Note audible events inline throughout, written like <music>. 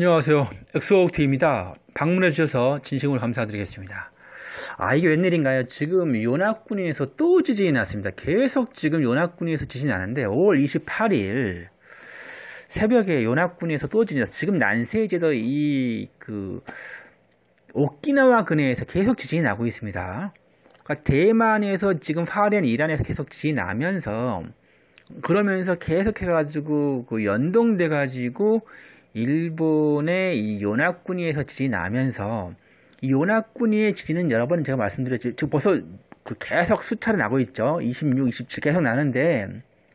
안녕하세요. 엑소옥트입니다. 방문해 주셔서 진심으로 감사드리겠습니다. 아 이게 웬일인가요? 지금 요나군에서 또 지진이 났습니다. 계속 지금 요나군에서 지진이 나는데 5월 28일 새벽에 요나군에서 또 지진이 났어요. 지금 난세제도 이 그 오키나와 근해에서 계속 지진이 나고 있습니다. 그러니까 대만에서 지금 파렌 이란에서 계속 지진이 나면서 그러면서 계속 해가지고 그 연동돼가지고 일본의 이 요나쿠니에서 지진이 나면서 이 요나쿠니의 지진은 여러 번 제가 말씀드렸죠. 지금 벌써 그 계속 수차례 나고 있죠. 26, 27 계속 나는데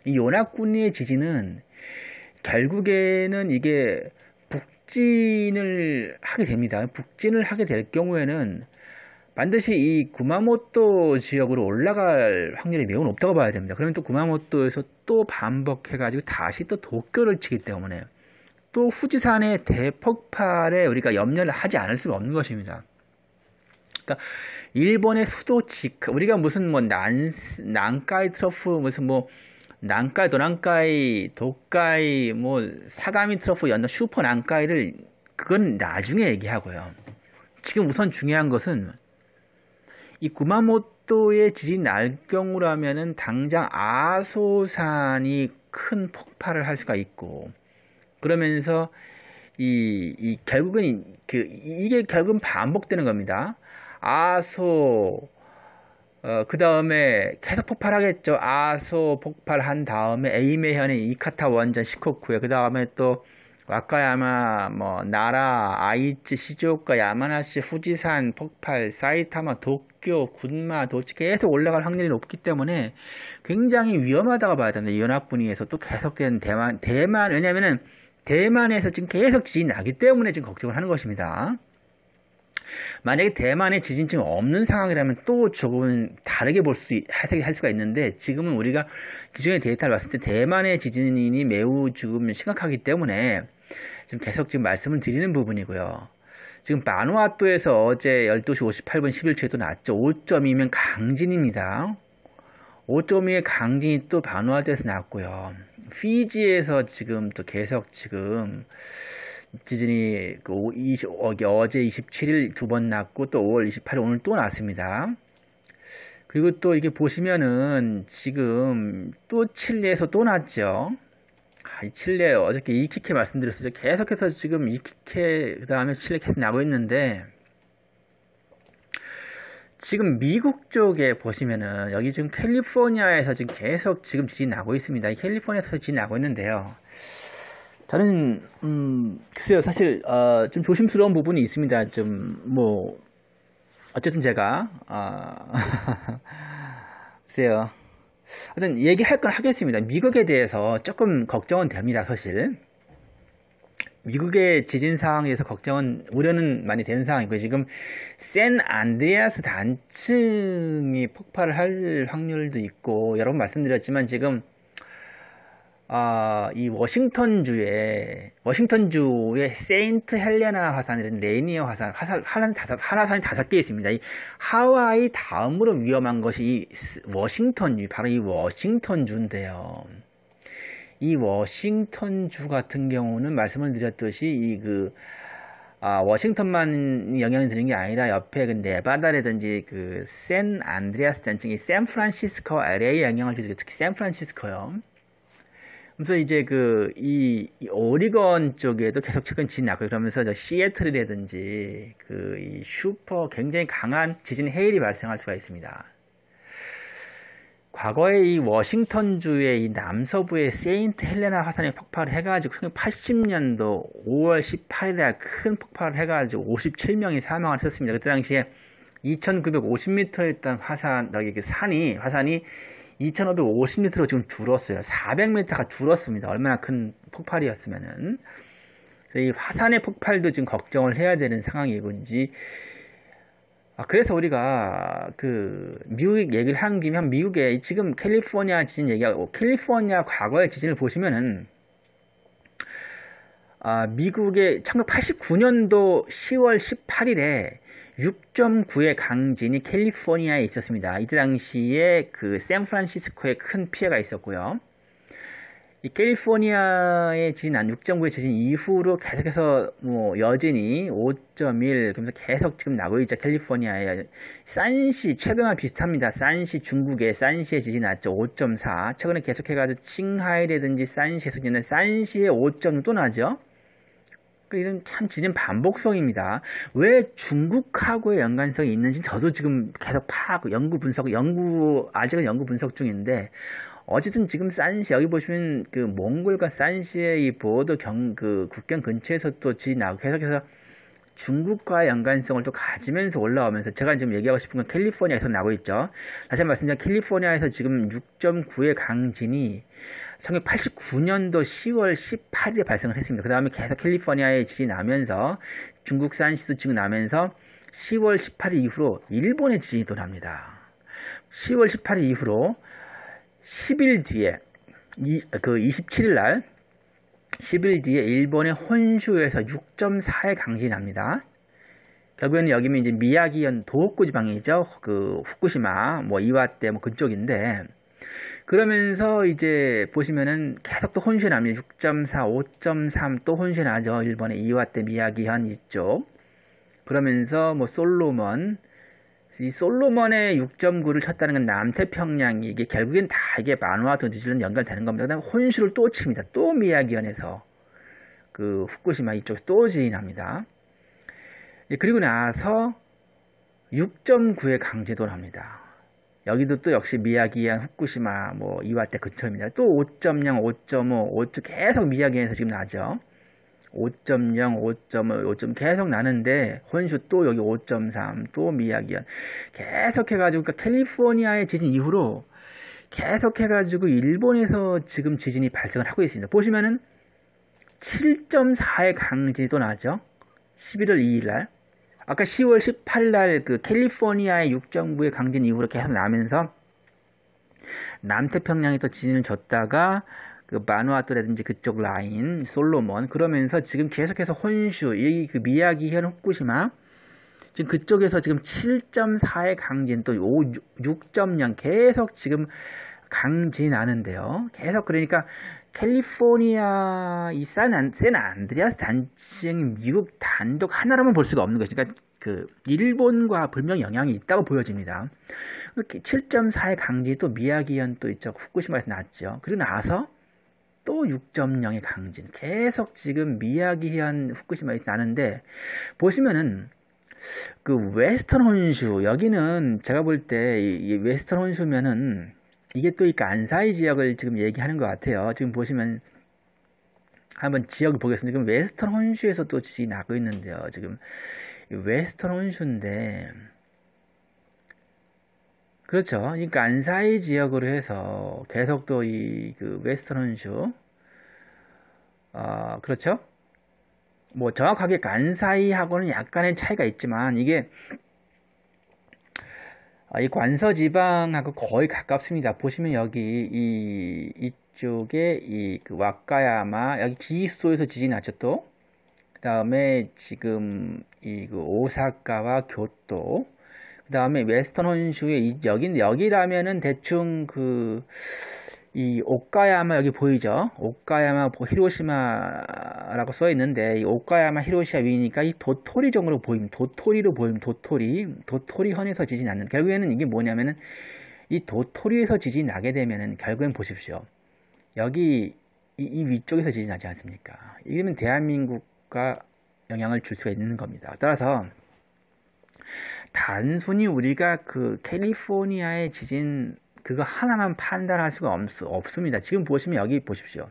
이 요나쿠니의 지진은 결국에는 이게 북진을 하게 됩니다. 북진을 하게 될 경우에는 반드시 이 구마모토 지역으로 올라갈 확률이 매우 높다고 봐야 됩니다. 그러면 또 구마모토에서 또 반복해가지고 다시 또 도쿄를 치기 때문에 또 후지산의 대폭발에 우리가 염려를 하지 않을 수가 없는 것입니다. 그러니까 일본의 수도 직 우리가 무슨 뭐 난, 난카이 트러프 무슨 뭐 난카이 도난카이 도카이 뭐 사가미 트러프 연다 슈퍼 난카이를 그건 나중에 얘기하고요. 지금 우선 중요한 것은 이 구마모토의 지진날 경우라면은 당장 아소산이 큰 폭발을 할 수가 있고 그러면서 이, 이 결국은 그 이게 결국은 반복되는 겁니다. 아소 어, 그 다음에 계속 폭발하겠죠. 아소 폭발한 다음에 에이메현의 이카타 원전 시코쿠에 그 다음에 또 와카야마 뭐 나라 아이치 시즈오카 야마나시 후지산 폭발 사이타마 도쿄 군마 도치 계속 올라갈 확률이 높기 때문에 굉장히 위험하다고 봐야 되는데 연합 분위에서또 계속된 대만 대만 왜냐면은 대만에서 지금 계속 지진이 나기 때문에 지금 걱정을 하는 것입니다. 만약에 대만에 지진증 없는 상황이라면 또조금 다르게 볼 수, 할 수가 있는데 지금은 우리가 기존의 데이터를 봤을 때 대만의 지진이 매우 지금 심각하기 때문에 지금 계속 지금 말씀을 드리는 부분이고요. 지금 마누아뚜에서 어제 12시 58분 11초에 도 났죠. 5.2면 강진입니다. 5.2의 강진이 또반화돼서 났고요. 피지에서 지금 또 계속 지금 지진이 그 20, 어, 어제 27일 두 번 났고 또 5월 28일 오늘 또 났습니다. 그리고 또 이게 보시면은 지금 또 칠레에서 또 났죠. 아, 이 칠레 어저께 이키케 말씀드렸었죠. 계속해서 지금 이키케 그 다음에 칠레 계속 나고 있는데 지금 미국 쪽에 보시면은 여기 지금 캘리포니아에서 지금 계속 지금 지진 나고 있습니다. 캘리포니아에서 지진 나고 있는데요. 저는 음 글쎄요 사실 어, 좀 조심스러운 부분이 있습니다. 좀 뭐 어쨌든 제가 아 어, <laughs> 글쎄요. 하여튼 얘기할 건 하겠습니다. 미국에 대해서 조금 걱정은 됩니다, 사실. 미국의 지진 상황에서 걱정은 우려는 많이 되는 상황이고 지금 샌 안드레아스 단층이 폭발을 할 확률도 있고 여러 번 말씀드렸지만 지금 아, 이 워싱턴 주에 워싱턴 주의 세인트 헬레나 화산이라는 레니어 화산, 화산, 화산 다섯, 화산이 다섯 개 있습니다. 이 하와이 다음으로 위험한 것이 이 워싱턴 주, 바로 이 워싱턴 주인데요. 이 워싱턴주 같은 경우는 말씀을 드렸듯이 이 그 아, 워싱턴만 영향이 드는 게 아니라 옆에 그 네바다라든지 그 샌 안드레아스 단층이 샌프란시스코 LA에 영향을 주죠. 특히 샌프란시스코요. 그래서 이제 그 이 오리건 쪽에도 계속 최근 지진이 났고 그러면서 저 시애틀이라든지 그이 슈퍼 굉장히 강한 지진 해일이 발생할 수가 있습니다. 과거에 이 워싱턴주의 이 남서부의 세인트 헬레나 화산이 폭발을 해가지고 1980년도 그 5월 18일에 큰 폭발을 해가지고 57명이 사망을 했습니다. 었 그때 당시에 2,950m에 있던 화산, 여기 그 산이, 화산이 2,550m로 지금 줄었어요. 400m가 줄었습니다. 얼마나 큰 폭발이었으면은. 이 화산의 폭발도 지금 걱정을 해야 되는 상황이군지 아, 그래서 우리가 그 미국 얘기를 한 김에 미국의 지금 캘리포니아 지진 얘기하고 캘리포니아 과거의 지진을 보시면은 아, 미국의 1989년도 10월 18일에 6.9의 강진이 캘리포니아에 있었습니다. 이때 당시에 그 샌프란시스코에 큰 피해가 있었고요. 이캘리포니아에지 진안 6.9의 지진 이후로 계속해서 뭐 여진이 5.1 그러면서 계속 지금 나고 있죠 캘리포니아에 산시 최근과 비슷합니다 산시 중국의 산시에 지진 났죠 5.4 최근에 계속해가지고 칭하이라든지 산시에서 지는 산시의 5.6도 나죠 그 이런 참 지진 반복성입니다. 왜 중국하고의 연관성이 있는지 저도 지금 계속 파악, 연구 분석, 연구 아직은 연구 분석 중인데 어쨌든 지금 산시 여기 보시면 그 몽골과 산시의 이 보도 경그 국경 근처에서 또 지나고 계속해서 중국과 연관성을 또 가지면서 올라오면서 제가 지금 얘기하고 싶은 건 캘리포니아에서 나고 있죠. 다시 한 번 말씀드리면 캘리포니아에서 지금 6.9의 강진이 1989년도 10월 18일에 발생을 했습니다. 그 다음에 계속 캘리포니아에 지진이 나면서 중국 산시도 지금 나면서 10월 18일 이후로 일본의 지진이 또 납니다. 10월 18일 이후로 10일 뒤에 이, 그 27일 날 10일 뒤에 일본의 혼슈에서 6.4의 강진이 납니다. 결국에는 여기는 이제 미야기현 도호쿠 지방이죠. 그 후쿠시마 뭐 이와테 뭐 그쪽인데 그러면서 이제 보시면은 계속 또 혼슈에 납니다. 6.4, 5.3 또 혼슈에 나죠. 일본의 이와테 미야기현 이쪽. 그러면서 뭐 솔로몬 이 솔로몬의 6.9를 쳤다는 건 남태평양이 이게 결국엔 다 이게 만화 드지질은 연결되는 겁니다. 그다음 혼슈를 또 칩니다. 또 미야기현에서 그 후쿠시마 이쪽 또진합니다 예, 그리고 나서 6.9의 강제도를 합니다. 여기도 또 역시 미야기현 후쿠시마 뭐이와때 근처입니다. 또 5.0, 5.5, 5. 계속 미야기현에서 지금 나죠. 5.0, 5.5, 5. 계속 나는데 혼슈 또 여기 5.3, 또 미야기현 계속 해가지고 그러니까 캘리포니아의 지진 이후로 계속 해가지고 일본에서 지금 지진이 발생을 하고 있습니다. 보시면은 7.4의 강진이 또 나죠. 11월 2일 날. 아까 10월 18일 날그 캘리포니아의 육정부의 강진 이후로 계속 나면서 남태평양에 또 지진을 졌다가 그 마누아토라든지 그쪽 라인, 솔로몬 그러면서 지금 계속해서 혼슈, 이 그 미야기현 후쿠시마 지금 그쪽에서 지금 7.4의 강진 또 6.0 계속 지금 강진하는데요. 계속 그러니까 캘리포니아 이산안드레아스단층 미국 단독 하나로만 볼 수가 없는 것이니까 그러니까 그 일본과 불명 영향이 있다고 보여집니다. 7.4의 강진또 미야기현 또 있죠. 후쿠시마에서 났죠. 그리고 나서 또 6.0의 강진. 계속 지금 미야기현 후쿠시마에 나는데 보시면은 그 웨스턴 혼슈 여기는 제가 볼 때 이 웨스턴 혼슈면은 이게 또이 간사이 지역을 지금 얘기하는 것 같아요. 지금 보시면 한번 지역을 보겠습니다. 지금 웨스턴 혼슈에서 또 지진이 나고 있는데요. 지금 웨스턴 혼슈인데 그렇죠. 그러니까 안사이 지역으로 해서 계속 또 이 그 웨스턴혼슈 아 그렇죠. 뭐 정확하게 간사이하고는 약간의 차이가 있지만 이게 아, 이 관서 지방하고 거의 가깝습니다. 보시면 여기 이 이쪽에 이 그 와카야마 여기 기이소에서 지진이 났죠 또. 그다음에 지금 이 그 오사카와 교토 그 다음에 웨스턴 혼슈의 여긴 여기라면은 대충 그 이 오카야마 여기 보이죠? 오카야마 히로시마라고 써 있는데 이 오카야마 히로시마 위니까 이 도토리 정도로 보임, 도토리로 보임, 도토리, 도토리현에서 지진않는 결국에는 이게 뭐냐면은 이 도토리에서 지진이 나게 되면은 결국엔 보십시오. 여기 이, 이 위쪽에서 지진이 나지 않습니까? 이러면 대한민국과 영향을 줄 수가 있는 겁니다. 따라서 단순히 우리가 그 캘리포니아의 지진 그거 하나만 판단할 수가 없, 습니다 지금 보시면 여기 보십시오.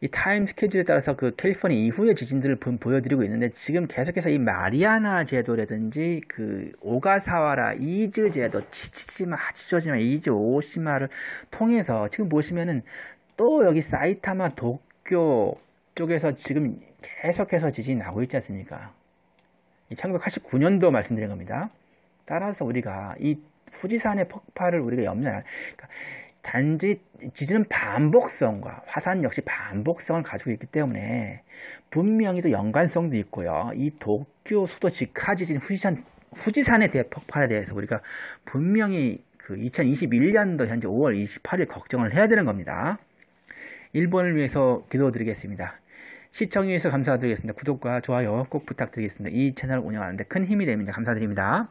이 타임 스케줄에 따라서 그 캘리포니아 이후의 지진들을 보, 여드리고 있는데 지금 계속해서 이 마리아나 제도라든지 그 오가사와라 이즈 제도 치치지마 하치조지마 이즈 오시마를 통해서 지금 보시면은 또 여기 사이타마 도쿄 쪽에서 지금 계속해서 지진이 나고 있지 않습니까? 1989년도 말씀드린 겁니다. 따라서 우리가 이 후지산의 폭발을 우리가 염려할 그러니까 단지 지진은 반복성과 화산 역시 반복성을 가지고 있기 때문에 분명히 또 연관성도 있고요. 이 도쿄 수도 직하 지진 후지산 후지산의 대폭발에 대해서 우리가 분명히 그 2021년도 현재 5월 28일 걱정을 해야 되는 겁니다. 일본을 위해서 기도드리겠습니다. 시청해주셔서 감사드리겠습니다. 구독과 좋아요 꼭 부탁드리겠습니다. 이 채널 운영하는데 큰 힘이 됩니다. 감사드립니다.